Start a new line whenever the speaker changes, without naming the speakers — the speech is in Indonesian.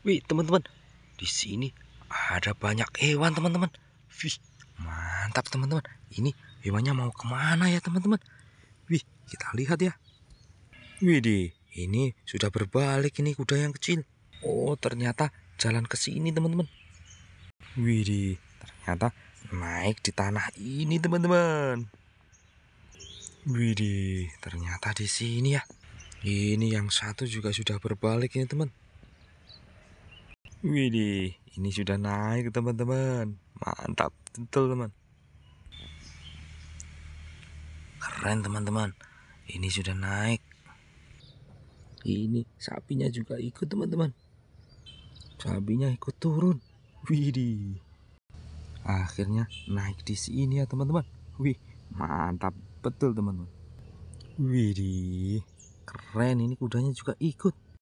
Wih, teman-teman. Di sini ada banyak hewan, teman-teman. Wih, mantap, teman-teman. Ini hewannya mau kemana ya, teman-teman? Wih, kita lihat ya. Wih, ini sudah berbalik ini kuda yang kecil. Oh, ternyata jalan ke sini, teman-teman. Wih, ternyata naik di tanah ini, teman-teman. Wih, ternyata di sini ya. Ini yang satu juga sudah berbalik ini, teman. Widih, ini sudah naik teman-teman. Mantap, betul teman. Keren teman-teman. Ini sudah naik. Ini sapinya juga ikut teman-teman. Sapinya ikut turun. Widih. Akhirnya naik di sini ya teman-teman. Wih, mantap betul teman-teman. Widih, keren ini kudanya juga ikut.